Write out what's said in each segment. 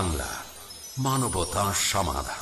বাংলা মানবতা সমাধান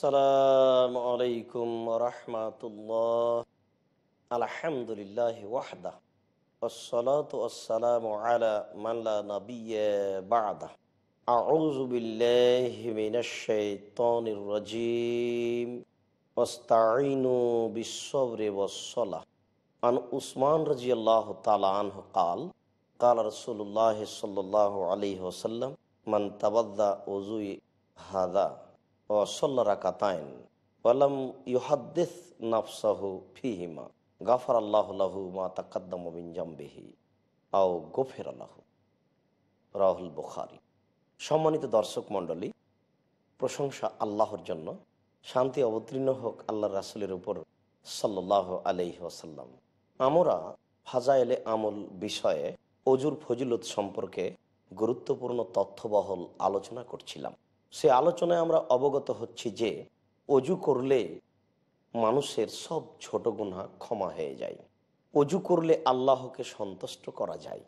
السلام عليكم ورحمة الله الحمد لله وحده والصلاة والسلام على من لا نبي بعده أعوذ بالله من الشيطان الرجيم واستعينوا بالصبر والصلاة عن عثمان رضي الله تعالى عنه قال قال رسول الله صلى الله عليه وسلم من تبدأ وزوي هذا ও সল্লারা কাতাইন ওয়ালাম ইহাদ্দেস নাফসাহু ফিহিমা গাফার আল্লাহু মা তাকাদ্দাম জাম্বেহি আও গোফের আল্লাহ রাহুল বুখারি সম্মানিত দর্শক মণ্ডলী প্রশংসা আল্লাহর জন্য শান্তি অবতীর্ণ হোক আল্লাহ রাসুলের উপর সাল্লাহ আলহি ওসাল্লাম আমরা ফাজাইলে আমল বিষয়ে অজুর ফজিলত সম্পর্কে গুরুত্বপূর্ণ তথ্যবহল আলোচনা করছিলাম সে আলোচনায় আমরা অবগত হচ্ছি যে অজু করলে মানুষের সব ছোট গুণা ক্ষমা হয়ে যায় অজু করলে আল্লাহকে সন্তুষ্ট করা যায়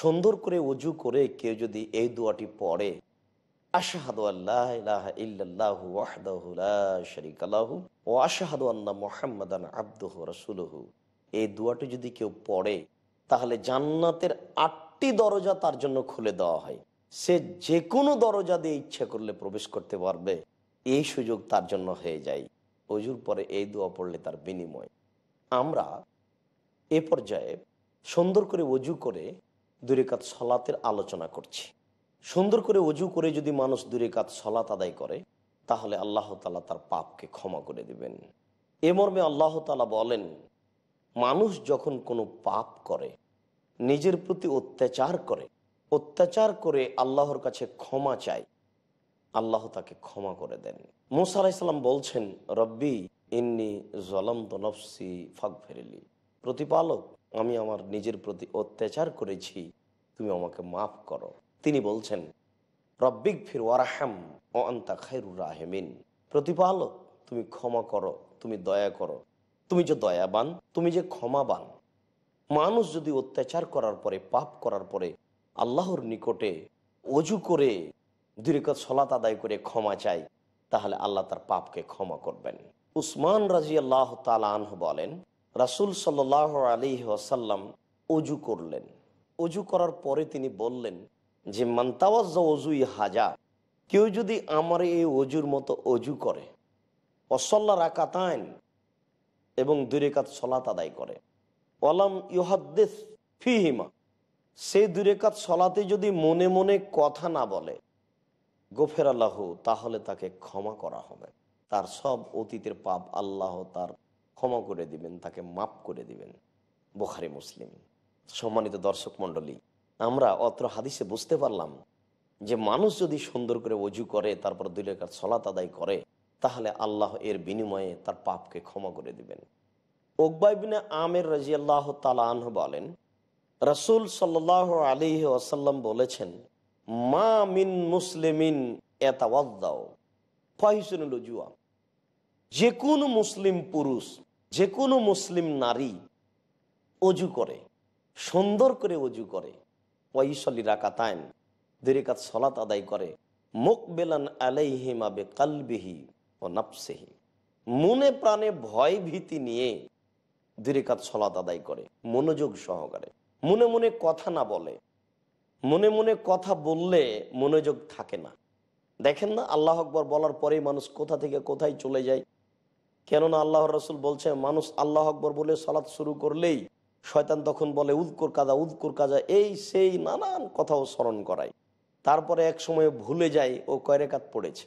সুন্দর করে অজু করে কেউ যদি এই দোয়াটি পড়ে আশাহাদু আল্লাহ ইল্লাল্লাহু লা এই যদি কেউ পড়ে তাহলে জান্নাতের আটটি দরজা তার জন্য খুলে দেওয়া হয় সে যে কোনো দরজা দিয়ে ইচ্ছে করলে প্রবেশ করতে পারবে এই সুযোগ তার জন্য হয়ে যায় অজুর পরে এই দোয়া পড়লে তার বিনিময় আমরা এ পর্যায়ে সুন্দর করে অজু করে কাত সলাতের আলোচনা করছি সুন্দর করে অজু করে যদি মানুষ কাত সলাত আদায় করে তাহলে আল্লাহ তালা তার পাপকে ক্ষমা করে দিবেন এ মর্মে আল্লাহ তালা বলেন মানুষ যখন কোনো পাপ করে নিজের প্রতি অত্যাচার করে অত্যাচার করে আল্লাহর কাছে ক্ষমা চায় আল্লাহ তাকে ক্ষমা করে দেন মুসা আলাইসাল্লাম বলছেন রব্বি ইন্নি জলম তনফসি ফাঁক ফেরিলি প্রতিপালক আমি আমার নিজের প্রতি অত্যাচার করেছি তুমি আমাকে মাফ করো তিনি বলছেন রব্বিক ফির ওয়ারাহাম ও আন্তা খাইরুর রাহেমিন প্রতিপালক তুমি ক্ষমা করো তুমি দয়া করো তুমি যে দয়াবান তুমি যে ক্ষমাবান মানুষ যদি অত্যাচার করার পরে পাপ করার পরে আল্লাহর নিকটে অজু করে দীর্ঘ সলাত আদায় করে ক্ষমা চাই তাহলে আল্লাহ তার পাপকে ক্ষমা করবেন উসমান রাজি আল্লাহ তালাহ বলেন রাসুল সাল্লাহ আলী আসাল্লাম অজু করলেন অজু করার পরে তিনি বললেন যে মান্তাওয়াজ অজুই হাজা কেউ যদি আমার এই অজুর মতো অজু করে অসল্লা রাকাতায়ন এবং কাত সলাত আদায় করে ওয়ালাম ইহাদ্দেশ ফিহিমা সেই দুরেকাত সলাতে যদি মনে মনে কথা না বলে গোফের আল্লাহ তাহলে তাকে ক্ষমা করা হবে তার সব অতীতের পাপ আল্লাহ তার ক্ষমা করে দিবেন তাকে মাপ করে দিবেন বোখারি মুসলিম সম্মানিত দর্শক মণ্ডলী আমরা অত্র হাদিসে বুঝতে পারলাম যে মানুষ যদি সুন্দর করে অজু করে তারপর দুই রেখার সলাত আদায় করে তাহলে আল্লাহ এর বিনিময়ে তার পাপকে ক্ষমা করে দিবেন ওকবাইবিনে আমের রাজিয়াল্লাহ তালা আনহ বলেন রসুল সাল আলী আসাল্লাম বলেছেন মা মিন মুসলিমিন যে কোনো মুসলিম পুরুষ যে কোনো মুসলিম নারী অজু করে সুন্দর করে অজু করে ওয়াইসলি রাকাতায়ন দেরিকাত সলাত আদায় করে মোকবেলান আলাইহিমা বে কালবিহি ও নাপসেহি মনে প্রাণে ভয় ভীতি নিয়ে দুরেকাত সলাত আদায় করে মনোযোগ সহকারে মনে মনে কথা না বলে মনে মনে কথা বললে মনোযোগ থাকে না দেখেন না আল্লাহ আকবর বলার পরেই মানুষ কোথা থেকে কোথায় চলে যায় কেননা আল্লাহ রসুল বলছে মানুষ আল্লাহ আকবর বলে সালাত শুরু করলেই শয়তান তখন বলে উদকুর কাদা উদকুর কাজা এই সেই নানান কথাও স্মরণ করায় তারপরে এক সময় ভুলে যায় ও কয়রেকাত পড়েছে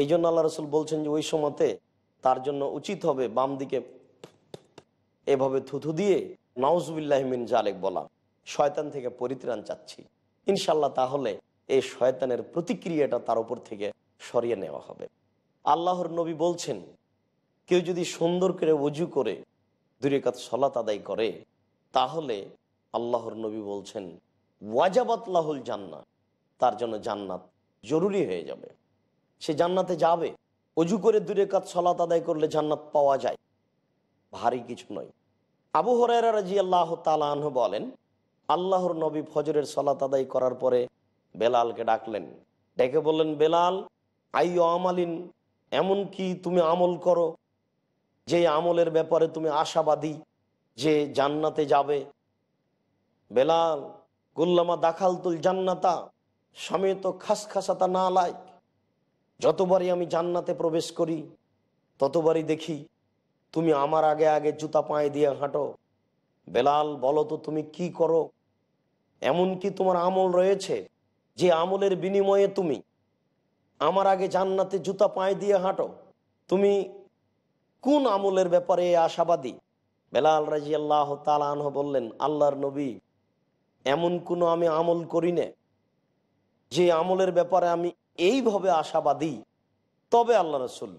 এই জন্য আল্লাহ রসুল বলছেন যে ওই সময়তে তার জন্য উচিত হবে বাম দিকে এভাবে থুথু দিয়ে নাউজবিল্লাহমিন জালেক বলা শয়তান থেকে পরিত্রাণ চাচ্ছি ইনশাল্লাহ তাহলে এই শয়তানের প্রতিক্রিয়াটা তার উপর থেকে সরিয়ে নেওয়া হবে আল্লাহর নবী বলছেন কেউ যদি সুন্দর করে উজু করে কাত সলাত আদায় করে তাহলে আল্লাহর নবী বলছেন ওয়াজাবাতলাহুল লাহুল জান্নাত তার জন্য জান্নাত জরুরি হয়ে যাবে সে জান্নাতে যাবে অজু করে দূরে কাত সলাত আদায় করলে জান্নাত পাওয়া যায় ভারী কিছু নয় আবু হরাই রাজি আল্লাহ তালাহ বলেন আল্লাহর নবী ফজরের সলাত আদায় করার পরে বেলালকে ডাকলেন ডেকে বললেন বেলাল আই আমালিন এমন কি তুমি আমল করো যে আমলের ব্যাপারে তুমি আশাবাদী যে জান্নাতে যাবে বেলাল গুল্লামা দাখালতুল জান্নাতা স্বামী তো খাস খাসাতা না লাইক যতবারই আমি জান্নাতে প্রবেশ করি ততবারই দেখি তুমি আমার আগে আগে জুতা পায়ে দিয়ে হাঁটো বেলাল বলো তো তুমি কি করো এমন কি তোমার আমল রয়েছে যে আমলের বিনিময়ে তুমি আমার আগে জান্নাতে জুতা পায়ে দিয়ে হাঁটো তুমি কোন আমলের ব্যাপারে আশাবাদী বেলাল রাজি আল্লাহ তালাহ বললেন আল্লাহর নবী এমন কোনো আমি আমল করি না যে আমলের ব্যাপারে আমি এইভাবে আশাবাদী তবে আল্লাহ রসুল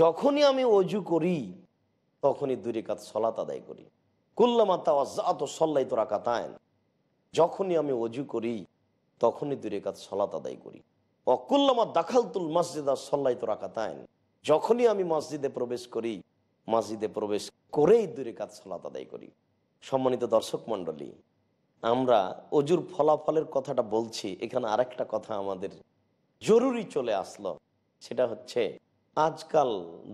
যখনই আমি অজু করি তখনই দুই রেখাত সলাত আদায় করি কুল্লামাতা সল্লাই তোরা কাতায় যখনই আমি অজু করি তখনই দূরে কাজ সলাত আদায় করি অকুল্লামা দাখালতুল মসজিদ আর সল্লাই তো রাখাতায়ন যখনই আমি মসজিদে প্রবেশ করি মসজিদে প্রবেশ করেই দূরে কাজ সলাত আদায় করি সম্মানিত দর্শক মণ্ডলী আমরা অজুর ফলাফলের কথাটা বলছি এখানে আরেকটা কথা আমাদের জরুরি চলে আসলো সেটা হচ্ছে আজকাল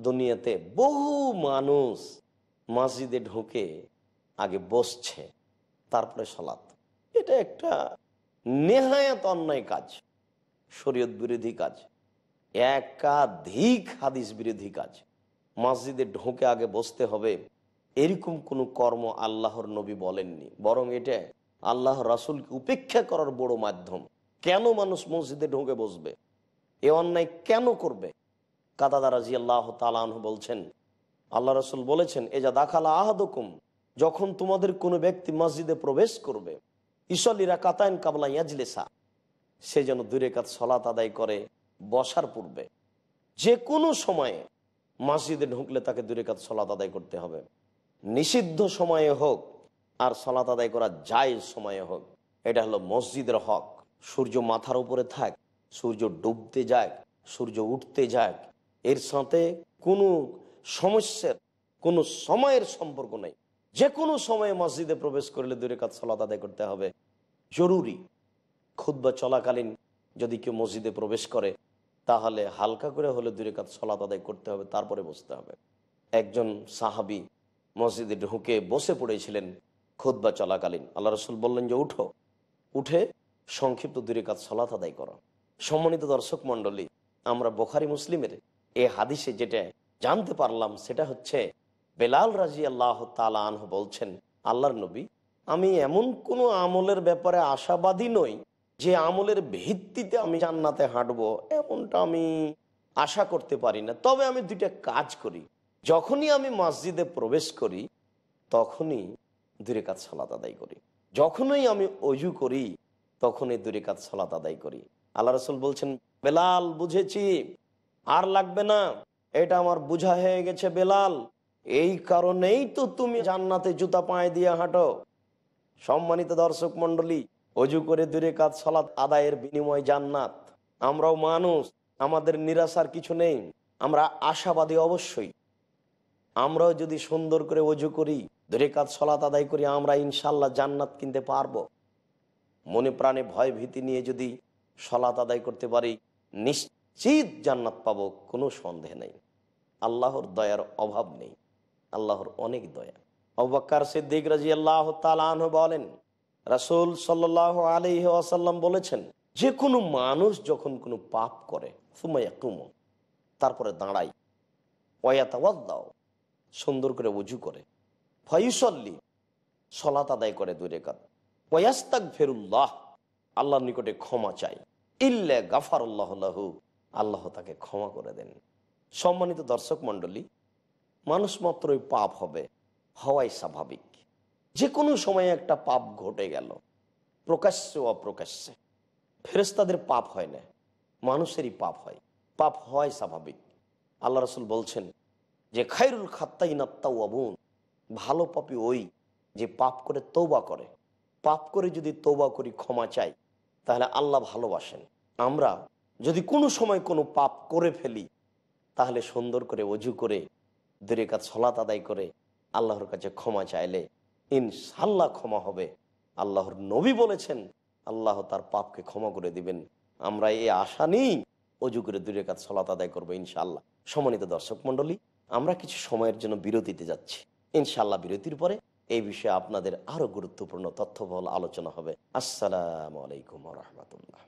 দুনিয়াতে বহু মানুষ মসজিদে ঢুকে আগে বসছে তারপরে সলাত এটা একটা নেহায়াত অন্যায় কাজ শরীয়ত বিরোধী কাজ একাধিক হাদিস বিরোধী কাজ মসজিদে ঢোকে আগে বসতে হবে এরকম কোনো কর্ম আল্লাহর নবী বলেননি বরং এটা আল্লাহ রাসুলকে উপেক্ষা করার বড় মাধ্যম কেন মানুষ মসজিদে ঢোকে বসবে এ অন্যায় কেন করবে কাদাদা রাজি আল্লাহ তালাহ বলছেন আল্লাহ রাসুল বলেছেন এ যা দাখালা আহাদকুম যখন তোমাদের কোনো ব্যক্তি মসজিদে প্রবেশ করবে ইসলিরা কাতায়ন কাবলা ইয়াজলেসা সে যেন দূরে কাত সলাত আদায় করে বসার পূর্বে যে কোনো সময়ে মসজিদে ঢুকলে তাকে দূরে কাত সলাত আদায় করতে হবে নিষিদ্ধ সময়ে হোক আর সলাত আদায় করা যায় সময়ে হোক এটা হলো মসজিদের হক সূর্য মাথার উপরে থাক সূর্য ডুবতে যাক সূর্য উঠতে যাক এর সাথে কোনো সমস্যার কোনো সময়ের সম্পর্ক নেই যে কোনো সময়ে মসজিদে প্রবেশ করলে দূরে কাজ সলাত আদায় করতে হবে জরুরি বা চলাকালীন যদি কেউ মসজিদে প্রবেশ করে তাহলে হালকা করে হলে দূরে কাজ সলাত আদায় করতে হবে তারপরে বসতে হবে একজন সাহাবি মসজিদে ঢুকে বসে পড়েছিলেন বা চলাকালীন আল্লাহ রসুল বললেন যে উঠো উঠে সংক্ষিপ্ত দূরে কাজ সলাত আদায় করো সম্মানিত দর্শক মণ্ডলী আমরা বোখারি মুসলিমের এ হাদিসে যেটা জানতে পারলাম সেটা হচ্ছে বেলাল রাজি আল্লাহ তালহ বলছেন আল্লাহর নবী আমি এমন কোনো আমলের ব্যাপারে আশাবাদী নই যে আমলের ভিত্তিতে আমি জান্নাতে হাঁটবো এমনটা আমি আশা করতে পারি না তবে আমি দুইটা কাজ করি যখনই আমি মসজিদে প্রবেশ করি তখনই দূরে কাজ সালাত আদায় করি যখনই আমি অজু করি তখনই দূরে কাজ সালাত আদায় করি আল্লাহ রসুল বলছেন বেলাল বুঝেছি আর লাগবে না এটা আমার বুঝা হয়ে গেছে বেলাল এই কারণেই তো তুমি জান্নাতে জুতা পায়ে দিয়ে হাঁটো সম্মানিত দর্শক মন্ডলী অজু করে দূরে কাজ সালাত আদায়ের বিনিময় জান্নাত আমরাও মানুষ আমাদের নিরাশার কিছু নেই আমরা আশাবাদী অবশ্যই আমরাও যদি সুন্দর করে অজু করি দূরে কাজ সলাত আদায় করি আমরা ইনশাল্লাহ জান্নাত কিনতে পারব মনে প্রাণে ভয় ভীতি নিয়ে যদি সলাত আদায় করতে পারি নিশ্চিত জান্নাত পাবো কোনো সন্দেহ নেই আল্লাহর দয়ার অভাব নেই আল্লাহর অনেক দয়া অবাক্কার সিদ্দিক রাজি আল্লাহ বলেন রাসুল সাল আলি আসাল্লাম বলেছেন যে কোনো মানুষ যখন কোনো পাপ করে তারপরে দাঁড়াই দাও সুন্দর করে উজু করে ফয়ুসল্লি সলাত আদায় করে দূরে কাত ওয়াস্তাক ফেরুল্লাহ আল্লাহর নিকটে ক্ষমা চাই ইল্লা গাফার আল্লাহ আল্লাহ তাকে ক্ষমা করে দেন সম্মানিত দর্শক মণ্ডলী মানুষ মাত্রই পাপ হবে হওয়াই স্বাভাবিক যে কোনো সময়ে একটা পাপ ঘটে গেল প্রকাশ্যে অপ্রকাশ্যে ফেরেস্তাদের পাপ হয় না মানুষেরই পাপ হয় পাপ হয় স্বাভাবিক আল্লাহ রসুল বলছেন যে খাইরুল খাত্তাই নাত্তাও আবুন ভালো পাপি ওই যে পাপ করে তৌবা করে পাপ করে যদি তৌবা করি ক্ষমা চাই তাহলে আল্লাহ ভালোবাসেন আমরা যদি কোনো সময় কোনো পাপ করে ফেলি তাহলে সুন্দর করে অজু করে কাজ সলাত আদায় করে আল্লাহর কাছে ক্ষমা চাইলে ইনশাল্লাহ ক্ষমা হবে আল্লাহর নবী বলেছেন আল্লাহ তার পাপকে ক্ষমা করে দিবেন আমরা এই আশা নেই অজু করে দূরে কাজ সলাত আদায় করবো ইনশাল্লাহ সম্মানিত দর্শক মণ্ডলী আমরা কিছু সময়ের জন্য বিরতিতে যাচ্ছি ইনশাল্লাহ বিরতির পরে এই বিষয়ে আপনাদের আরো গুরুত্বপূর্ণ তথ্যবহল আলোচনা হবে আসসালামু আলাইকুম রহমতুল্লাহ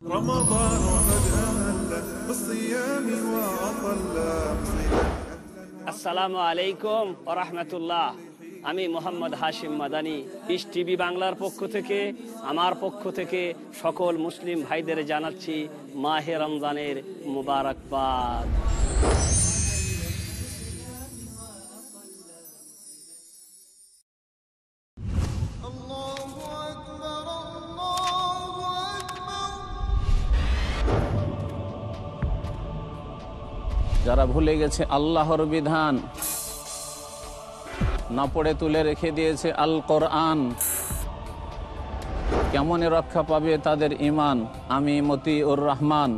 আসসালামু আলাইকুম রহমতুল্লাহ আমি মোহাম্মদ হাশিম মাদানি ইস টিভি বাংলার পক্ষ থেকে আমার পক্ষ থেকে সকল মুসলিম ভাইদের জানাচ্ছি মাহে রমজানের মুবারকবাদ ভুলে গেছে আল্লাহর বিধান না পড়ে তুলে রেখে দিয়েছে আল কোরআন কেমন রক্ষা পাবে তাদের ইমান আমি মতি মতিউর রহমান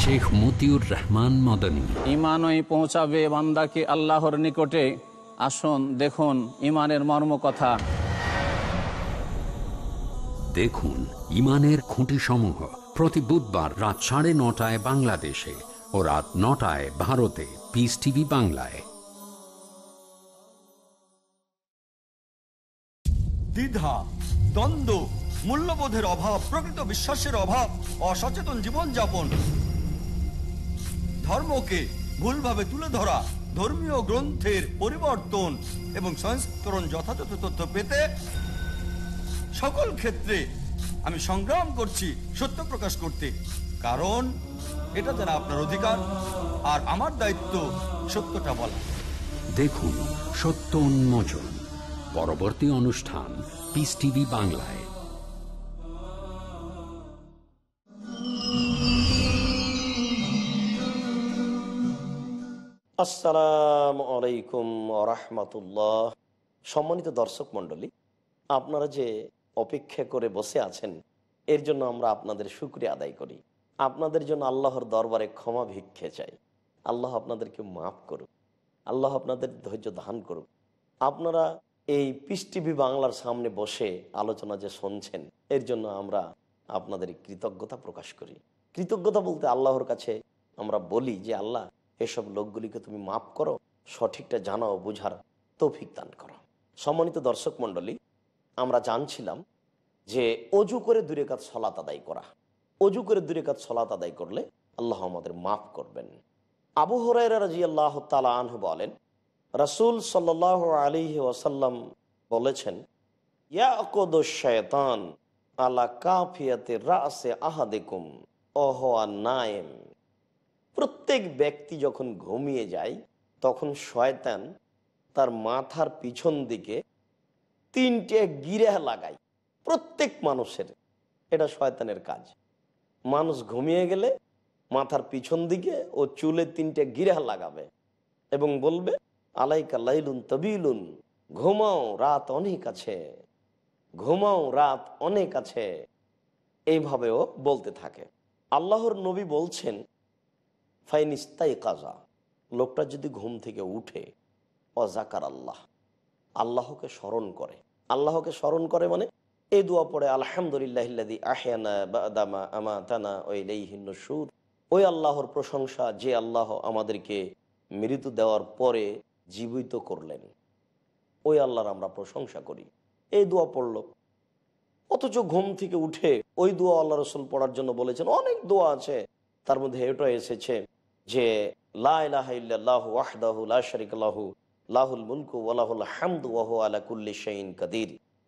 শেখ মতিউর রহমান মদনী ইমানই পৌঁছাবে বান্দাকে আল্লাহর নিকটে আসুন দেখুন ইমানের মর্ম কথা দেখুন ইমানের খুঁটি সমূহ প্রতি বুধবার রাত সাড়ে নটায় বাংলাদেশে ও রাত নটায় ভারতে পিস টিভি বাংলায় দ্বিধা দ্বন্দ্ব মূল্যবোধের অভাব প্রকৃত বিশ্বাসের অভাব অসচেতন জীবনযাপন ধর্মকে ভুলভাবে তুলে ধরা ধর্মীয় গ্রন্থের পরিবর্তন এবং সংস্করণ যথাযথ তথ্য পেতে সকল ক্ষেত্রে আমি সংগ্রাম করছি সত্য প্রকাশ করতে কারণ এটা জানা আপনার অধিকার আর আমার দায়িত্ব সত্যটা বলা দেখুন সত্য উন্মোচন পরবর্তী অনুষ্ঠান পিস টিভি বাংলায় আসসালামু আলাইকুম রহমতুল্লাহ সম্মানিত দর্শক মণ্ডলী আপনারা যে অপেক্ষা করে বসে আছেন এর জন্য আমরা আপনাদের সুক্রিয়া আদায় করি আপনাদের জন্য আল্লাহর দরবারে ক্ষমা ভিক্ষে চাই আল্লাহ আপনাদেরকে মাফ করুক আল্লাহ আপনাদের ধৈর্য দান করুক আপনারা এই পিস টিভি বাংলার সামনে বসে আলোচনা যে শুনছেন এর জন্য আমরা আপনাদের কৃতজ্ঞতা প্রকাশ করি কৃতজ্ঞতা বলতে আল্লাহর কাছে আমরা বলি যে আল্লাহ এসব লোকগুলিকে তুমি মাফ করো সঠিকটা জানাও বুঝার তৌফিক দান করো সম্মানিত দর্শক মণ্ডলী আমরা জানছিলাম যে অজু করে দূরে কাজ সলাত আদায় করা অজু করে দূরে কাজ সলাত আদায় করলে আল্লাহ আমাদের মাফ করবেন আবু হরাই রাজি আল্লাহ তালাহ বলেন রাসুল সাল্লাহ আলী ওসাল্লাম বলেছেন ইয়া আলা কাফিয়াতে রাসে আহাদেকুম নায়েম প্রত্যেক ব্যক্তি যখন ঘুমিয়ে যায় তখন শয়তান তার মাথার পিছন দিকে তিনটে গিরে লাগায় প্রত্যেক মানুষের এটা শয়তানের কাজ মানুষ ঘুমিয়ে গেলে মাথার পিছন দিকে ও চুলে তিনটে গিরা লাগাবে এবং বলবে আলাইকা লাইলুন তবিলুন ঘুমাও রাত অনেক আছে ঘুমাও রাত অনেক আছে এইভাবেও বলতে থাকে আল্লাহর নবী বলছেন ফাইনিস্তাই কাজা লোকটা যদি ঘুম থেকে উঠে অজাকার আল্লাহ আল্লাহকে স্মরণ করে আল্লাহকে স্মরণ করে মানে এই দোয়া পড়ে আলহামদুলিল্লাহিল্লাদি আহিয়ানা বা আমা তানা ওইলাইহিন সুর ওই আল্লাহর প্রশংসা যে আল্লাহ আমাদেরকে মৃত্যু দেওয়ার পরে জীবিত করলেন ওই আল্লাহর আমরা প্রশংসা করি এই দোয়া পড়ল অথচ ঘুম থেকে উঠে ওই দোয়া আল্লাহ রসুল পড়ার জন্য বলেছেন অনেক দোয়া আছে তার মধ্যে এটা এসেছে যে লাহ লাহুল মুলকু ওয়ালাহুল হামদ ওয়াহু আলা কুল্লি শাইন কাদির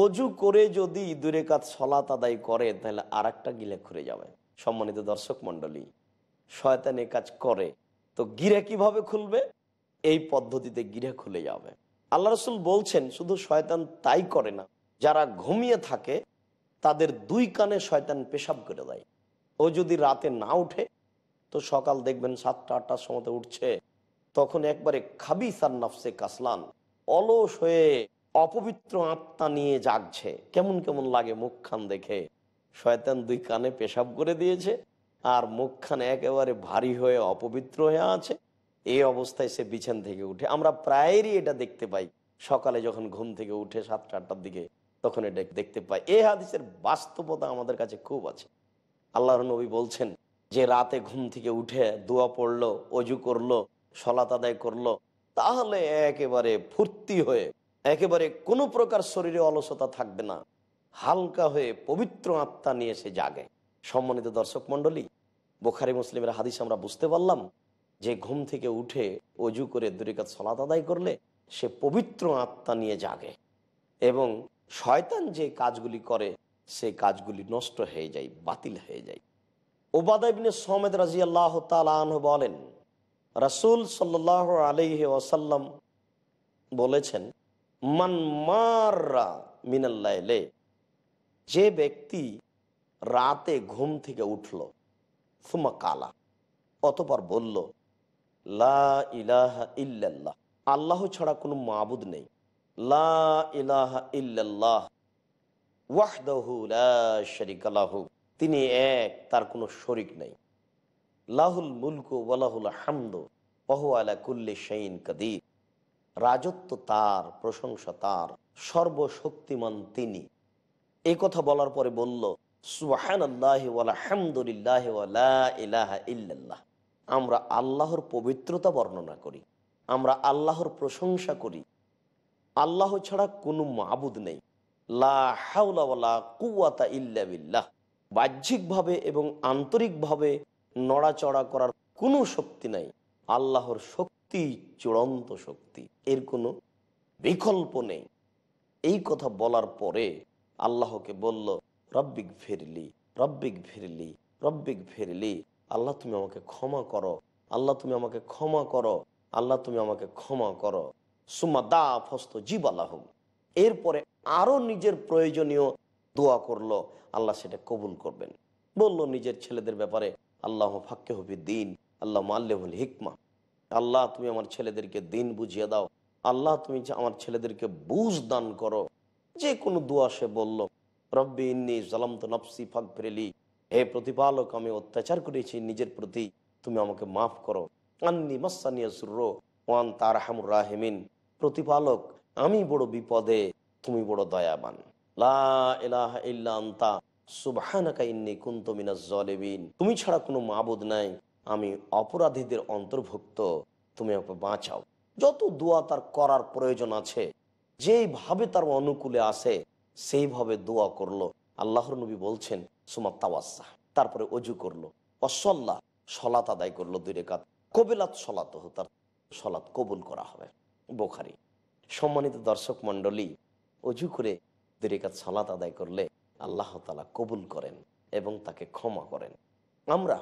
অজু করে যদি দূরে কাজ সলাত আদায় করে তাহলে আর একটা গিলে খুঁড়ে যাবে সম্মানিত দর্শক মন্ডলী শয়তান এ কাজ করে তো গিরে কিভাবে খুলবে এই পদ্ধতিতে গিরে খুলে যাবে আল্লাহ রসুল বলছেন শুধু শয়তান তাই করে না যারা ঘুমিয়ে থাকে তাদের দুই কানে শয়তান পেশাব করে দেয় ও যদি রাতে না উঠে তো সকাল দেখবেন সাতটা আটটার সময় উঠছে তখন একবারে খাবি সার নফসে কাসলান অলস হয়ে অপবিত্র আত্মা নিয়ে জাগছে কেমন কেমন লাগে মুখখান দেখে শয়তান দুই কানে পেশাব করে দিয়েছে আর মুখখান একেবারে ভারী হয়ে অপবিত্র হয়ে আছে এই অবস্থায় সে বিছান থেকে উঠে আমরা প্রায়েরই এটা দেখতে পাই সকালে যখন ঘুম থেকে উঠে সাতটা আটটার দিকে তখন এটা দেখতে পাই এই হাদিসের বাস্তবতা আমাদের কাছে খুব আছে আল্লাহর নবী বলছেন যে রাতে ঘুম থেকে উঠে দোয়া পড়লো অজু করলো সলাত আদায় করলো তাহলে একেবারে ফুর্তি হয়ে একেবারে কোনো প্রকার শরীরে অলসতা থাকবে না হালকা হয়ে পবিত্র আত্মা নিয়ে সে জাগে সম্মানিত দর্শক মণ্ডলী বোখারি মুসলিমের হাদিস আমরা বুঝতে পারলাম যে ঘুম থেকে উঠে অজু করে দুরিকাত সলাত আদায় করলে সে পবিত্র আত্মা নিয়ে জাগে এবং শয়তান যে কাজগুলি করে সে কাজগুলি নষ্ট হয়ে যায় বাতিল হয়ে যায় ওবাদাবিনে সমেদ রাজি আল্লাহ তালহ বলেন রাসুল সাল্লাহ আলহি ওয়াসাল্লাম বলেছেন মিনাল্লাইলে যে ব্যক্তি রাতে ঘুম থেকে উঠল সুমা কালা অতপর বলল লা আল্লাহ ছাড়া কোনো মাবুদ নেই লা লা শরিক তিনি এক তার কোনো শরিক নেই লাহুল মুলকু ওয়ালাহুল হামদু অহু আলা কুল্লি শাইন কাদির রাজত্ব তার প্রশংসা তার সর্বশক্তিমান তিনি এই কথা বলার পরে বলল আমরা আল্লাহর পবিত্রতা বর্ণনা করি আমরা আল্লাহর প্রশংসা করি আল্লাহ ছাড়া কোনো মাবুদ নেই বিল্লাহ বাহ্যিকভাবে এবং আন্তরিকভাবে নড়াচড়া করার কোনো শক্তি নাই আল্লাহর শক্তি শক্তি চূড়ান্ত শক্তি এর কোনো বিকল্প নেই এই কথা বলার পরে আল্লাহকে বলল রব্বিক ফিরলি রব্বিক ফিরলি রব্বিক ফিরলি আল্লাহ তুমি আমাকে ক্ষমা করো আল্লাহ তুমি আমাকে ক্ষমা করো আল্লাহ তুমি আমাকে ক্ষমা করো সুমা দা ফস্ত জীব আল্লাহ এরপরে আরও নিজের প্রয়োজনীয় দোয়া করলো আল্লাহ সেটা কবুল করবেন বলল নিজের ছেলেদের ব্যাপারে আল্লাহ ফাক্কে হবি দিন আল্লাহ মাল্লে হল হিকমা আল্লাহ তুমি আমার ছেলেদেরকে দিন বুঝিয়ে দাও আল্লাহ তুমি আমার ছেলেদেরকে বুঝ দান করো যে কোনো দোয়া সে বলল রব্বি ইন্নি জলাম তো নফসি ফাঁক ফেরেলি হে প্রতিপালক আমি অত্যাচার করেছি নিজের প্রতি তুমি আমাকে মাফ করো আন্নি মাসানিয়া সুর ওয়ান তার হামুর রাহেমিন প্রতিপালক আমি বড় বিপদে তুমি বড় দয়াবান তুমি ছাড়া কোনো মাবুদ নাই আমি অপরাধীদের অন্তর্ভুক্ত তুমি আমাকে বাঁচাও যত দোয়া তার করার প্রয়োজন আছে যেইভাবে তার অনুকূলে আসে সেইভাবে দোয়া করলো আল্লাহর নবী বলছেন সুমা তাওয়াসা তারপরে অজু করলো অসল্লা সলাত আদায় করলো দুই রেখাত কবিলাত সলাত তার সলাত কবুল করা হবে বোখারি সম্মানিত দর্শক মণ্ডলী অজু করে দুই রেখাত সলাত আদায় করলে আল্লাহ তালা কবুল করেন এবং তাকে ক্ষমা করেন আমরা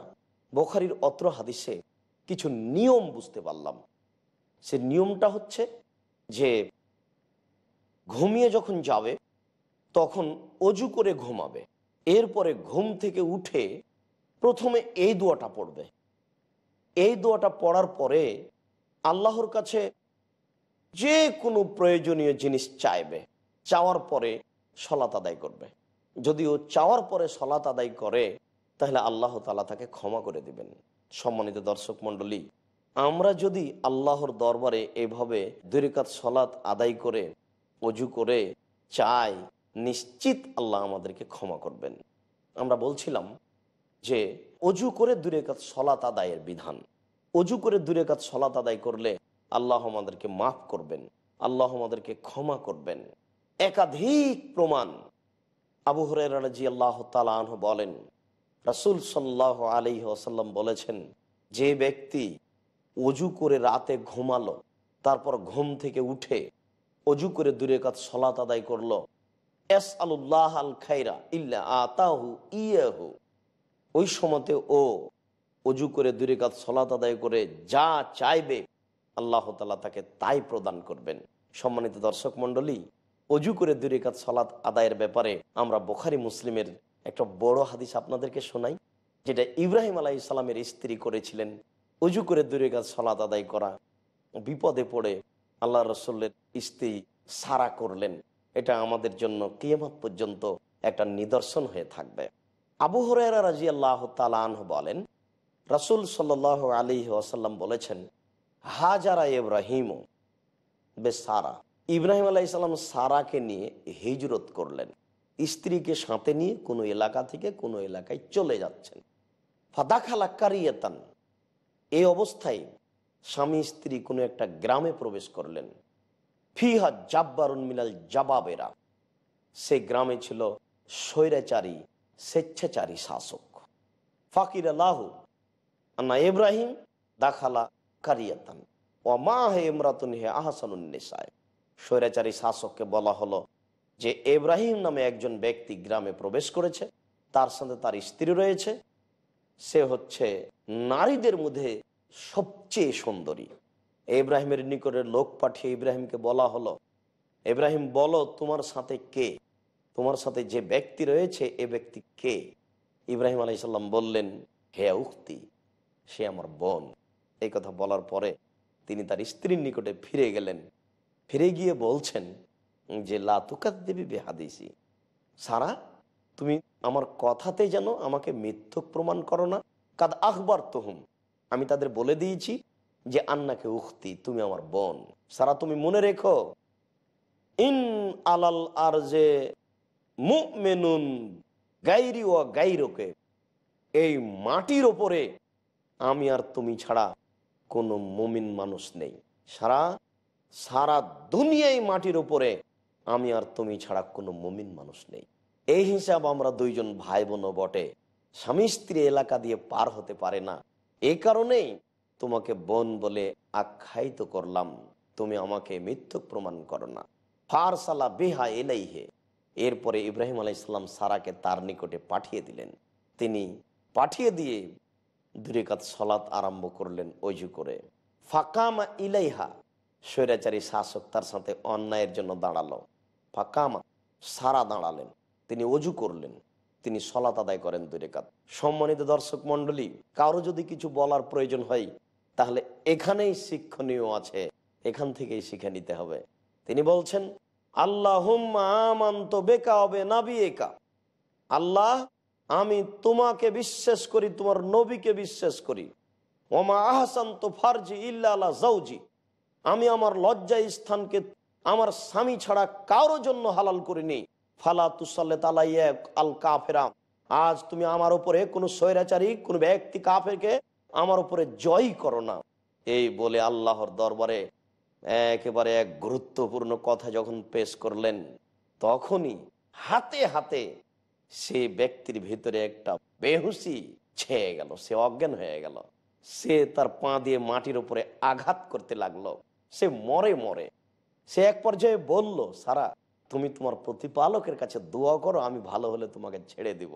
বোখারির অত্র হাদিসে কিছু নিয়ম বুঝতে পারলাম সে নিয়মটা হচ্ছে যে ঘুমিয়ে যখন যাবে তখন অজু করে ঘুমাবে এরপরে ঘুম থেকে উঠে প্রথমে এই দোয়াটা পড়বে এই দোয়াটা পড়ার পরে আল্লাহর কাছে যে কোনো প্রয়োজনীয় জিনিস চাইবে চাওয়ার পরে সলাত আদায় করবে যদিও চাওয়ার পরে সলাত আদায় করে তাহলে আল্লাহ তালা তাকে ক্ষমা করে দিবেন সম্মানিত দর্শক মন্ডলী আমরা যদি আল্লাহর দরবারে এভাবে দরিকাত সলাৎ আদায় করে অজু করে চাই নিশ্চিত আল্লাহ আমাদেরকে ক্ষমা করবেন আমরা বলছিলাম যে অজু করে দূরে কাজ সলাত আদায়ের বিধান অজু করে দূরে কাজ সলাত আদায় করলে আল্লাহ আমাদেরকে মাফ করবেন আল্লাহ আমাদেরকে ক্ষমা করবেন একাধিক প্রমাণ আবু হরাই রাজি আল্লাহ তালাহ বলেন রাসুল সাল্লাহ আলি আসাল্লাম বলেছেন যে ব্যক্তি অজু করে রাতে ঘুমালো তারপর ঘুম থেকে উঠে অজু করে দূরে কাত সলাত আদায় করলো এস আল্লাহ আল খাইরা ইল্লা আতাহু ইয়াহু ওই সময়তে ও অজু করে দূরে কাত সলাত আদায় করে যা চাইবে আল্লাহ তালা তাকে তাই প্রদান করবেন সম্মানিত দর্শক মন্ডলী অজু করে দূরে কাত সলাত আদায়ের ব্যাপারে আমরা বোখারি মুসলিমের একটা বড় হাদিস আপনাদেরকে শোনাই যেটা ইব্রাহিম আলাহ ইসলামের স্ত্রী করেছিলেন উজু করে দূরে গাছ সলাত আদায় করা বিপদে পড়ে আল্লাহ রসল্লের স্ত্রী সারা করলেন এটা আমাদের জন্য কিয়ামত পর্যন্ত একটা নিদর্শন হয়ে থাকবে আবু হরেরা রাজি আল্লাহ তালাহ বলেন রসুল সাল আলী আসাল্লাম বলেছেন হাজারা ইব্রাহিম বে সারা ইব্রাহিম আলাহ ইসলাম সারাকে নিয়ে হিজরত করলেন স্ত্রীকে সাঁতে নিয়ে কোনো এলাকা থেকে কোনো এলাকায় চলে যাচ্ছেন খালা কারিয়েতান এই অবস্থায় স্বামী স্ত্রী কোনো একটা গ্রামে প্রবেশ করলেন ফিহা জাব্বারুন মিলাল জাবাবেরা সে গ্রামে ছিল স্বৈরাচারী স্বেচ্ছাচারী শাসক ফাকির আল্লাহু আনা ইব্রাহিম দাখালা কারিয়াতান ও মা হে ইমরাতুন হে আহসানুন্নেসায় স্বৈরাচারী শাসককে বলা হলো যে এব্রাহিম নামে একজন ব্যক্তি গ্রামে প্রবেশ করেছে তার সাথে তার স্ত্রী রয়েছে সে হচ্ছে নারীদের মধ্যে সবচেয়ে সুন্দরী ইব্রাহিমের নিকটে লোক পাঠিয়ে ইব্রাহিমকে বলা হলো ইব্রাহিম বলো তোমার সাথে কে তোমার সাথে যে ব্যক্তি রয়েছে এ ব্যক্তি কে ইব্রাহিম আলাইসাল্লাম বললেন হে উক্তি সে আমার বোন এই কথা বলার পরে তিনি তার স্ত্রীর নিকটে ফিরে গেলেন ফিরে গিয়ে বলছেন যে লাতুকাত দেবী বেহাদিসি সারা তুমি আমার কথাতে যেন আমাকে মিথ্যক প্রমাণ করো না কাদ আখবর তহুম আমি তাদের বলে দিয়েছি যে আন্নাকে উক্তি তুমি আমার বোন সারা তুমি মনে রেখো ইন আলাল আর যে মুমেনুন গাইরি ও গাইরকে এই মাটির ওপরে আমি আর তুমি ছাড়া কোনো মুমিন মানুষ নেই সারা সারা দুনিয়ায় মাটির ওপরে আমি আর তুমি ছাড়া কোনো মমিন মানুষ নেই এই হিসাব আমরা দুইজন ভাই বোন বটে স্বামী স্ত্রী এলাকা দিয়ে পার হতে পারে না এ কারণেই তোমাকে বোন বলে আখ্যায়িত করলাম তুমি আমাকে মৃত্যু প্রমাণ করো না ফারসালা বেহা হে এরপরে ইব্রাহিম আলাই ইসলাম সারাকে তার নিকটে পাঠিয়ে দিলেন তিনি পাঠিয়ে দিয়ে দূরে কাত সলাৎ আরম্ভ করলেন অজু করে ফাকামা ইলাইহা স্বৈরাচারী শাসক তার সাথে অন্যায়ের জন্য দাঁড়ালো ফাঁকামা সারা দাঁড়ালেন তিনি অজু করলেন তিনি সলাত আদায় করেন দুরেকাত সম্মানিত দর্শক মন্ডলী কারো যদি কিছু বলার প্রয়োজন হয় তাহলে এখানেই শিক্ষণীয় আছে এখান থেকেই শিখে নিতে হবে তিনি বলছেন আল্লাহ আমান্ত বেকা হবে আল্লাহ আমি তোমাকে বিশ্বাস করি তোমার নবীকে বিশ্বাস করি ওমা আহসান্ত ফারজি ইল্লা জাউজি আমি আমার লজ্জা স্থানকে আমার স্বামী ছাড়া কারো জন্য হালাল করে নেই ফালা তুসাল্লে আল কাফেরাম আজ তুমি আমার উপরে কোনো স্বৈরাচারী কোন ব্যক্তি কাফেরকে আমার উপরে জয় করো না এই বলে আল্লাহর দরবারে একেবারে এক গুরুত্বপূর্ণ কথা যখন পেশ করলেন তখনই হাতে হাতে সে ব্যক্তির ভিতরে একটা বেহুসি ছেয়ে গেল সে অজ্ঞান হয়ে গেল সে তার পা দিয়ে মাটির উপরে আঘাত করতে লাগলো সে মরে মরে সে এক পর্যায়ে বলল সারা তুমি তোমার প্রতিপালকের কাছে দোয়া করো আমি ভালো হলে তোমাকে ছেড়ে দিব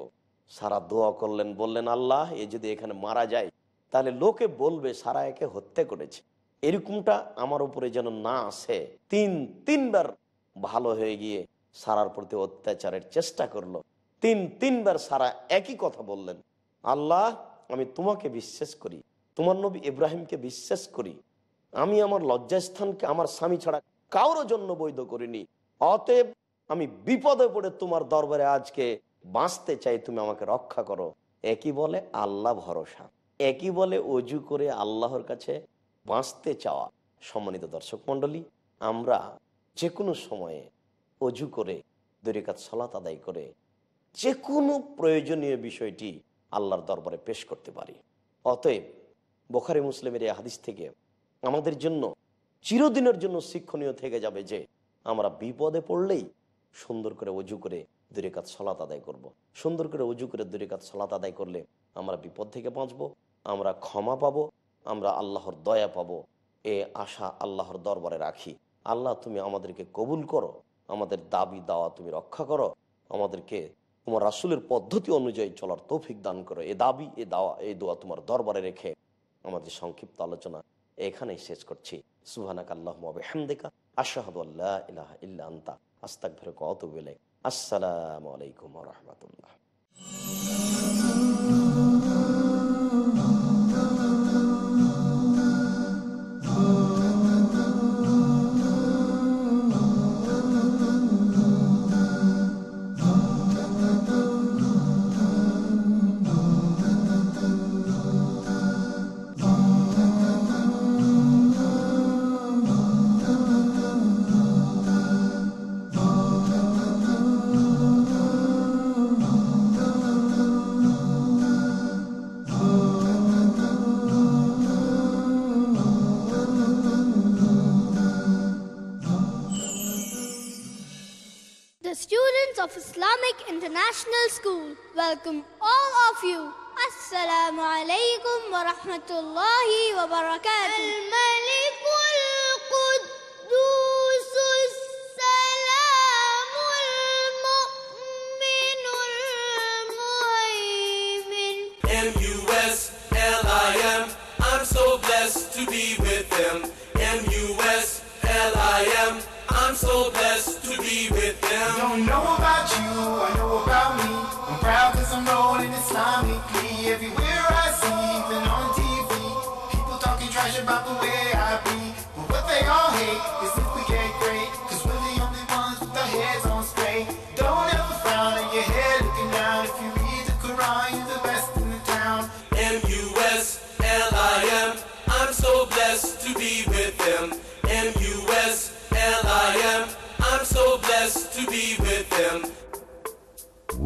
সারা দোয়া করলেন বললেন আল্লাহ এ যদি এখানে মারা যায় তাহলে লোকে বলবে সারা একে হত্যা করেছে এরকমটা আমার উপরে যেন না আসে তিন তিনবার ভালো হয়ে গিয়ে সারার প্রতি অত্যাচারের চেষ্টা করলো তিন তিনবার সারা একই কথা বললেন আল্লাহ আমি তোমাকে বিশ্বাস করি তোমার নবী ইব্রাহিমকে বিশ্বাস করি আমি আমার লজ্জাস্থানকে আমার স্বামী ছাড়া কারোর জন্য বৈধ করিনি অতএব আমি বিপদে পড়ে তোমার দরবারে আজকে বাঁচতে চাই তুমি আমাকে রক্ষা করো একই বলে আল্লাহ ভরসা একই বলে অজু করে আল্লাহর কাছে বাঁচতে চাওয়া সম্মানিত দর্শক মণ্ডলী আমরা যে কোনো সময়ে অজু করে দরিকাত সলাত আদায় করে যে কোনো প্রয়োজনীয় বিষয়টি আল্লাহর দরবারে পেশ করতে পারি অতএব বোখারি মুসলিমের এই হাদিস থেকে আমাদের জন্য চিরদিনের জন্য শিক্ষণীয় থেকে যাবে যে আমরা বিপদে পড়লেই সুন্দর করে অজু করে দূরে কাজ সলাত আদায় করব। সুন্দর করে উজু করে দূরে কাজ সলাত আদায় করলে আমরা বিপদ থেকে বাঁচব আমরা ক্ষমা পাবো আমরা আল্লাহর দয়া পাবো এ আশা আল্লাহর দরবারে রাখি আল্লাহ তুমি আমাদেরকে কবুল করো আমাদের দাবি দাওয়া তুমি রক্ষা করো আমাদেরকে তোমার রাসুলের পদ্ধতি অনুযায়ী চলার তৌফিক দান করো এ দাবি এ দাওয়া এই দোয়া তোমার দরবারে রেখে আমাদের সংক্ষিপ্ত আলোচনা এখানেই শেষ করছি সুহানাক আল্লাহ হামদিকা আশাহাদ আল্লাহ ইলাহ ইল্লা আন্তা আস্তাক ফেরক অত বেলে আসসালামু আলাইকুম রহমতুল্লাহ Islamic International School. Welcome all of you. Assalamu alaikum wa rahmatullahi wa barakatuh.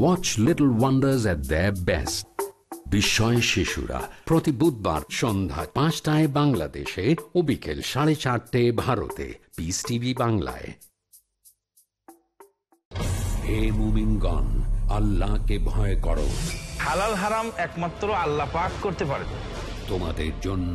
Watch little wonders at the best বিস্ময় শিশুরা প্রতি বুধবার সন্ধ্যা পাঁচটায় বাংলাদেশে ও বিকেল সাড়ে চারটে ভারতে পিস টিভি বাংলায় হে মুমিনগণ আল্লাহকে ভয় করো হালাল হারাম একমাত্র আল্লাহ পাক করতে পারে তোমাদের জন্য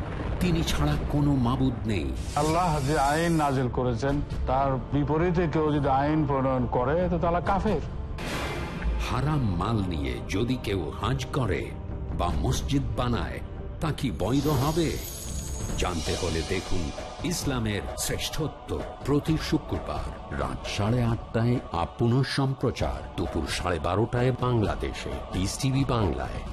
তিনি ছাড়া কোনো মাবুদ নেই আল্লাহ যে আইন নাজেল করেছেন তার বিপরীতে কেউ যদি আইন প্রণয়ন করে তো তারা কাফের হারাম মাল নিয়ে যদি কেউ হাজ করে বা মসজিদ বানায় তা কি বৈধ হবে জানতে হলে দেখুন ইসলামের শ্রেষ্ঠত্ব প্রতি শুক্রবার রাত সাড়ে আটটায় আপন সম্প্রচার দুপুর সাড়ে বারোটায় বাংলাদেশে ইস বাংলায়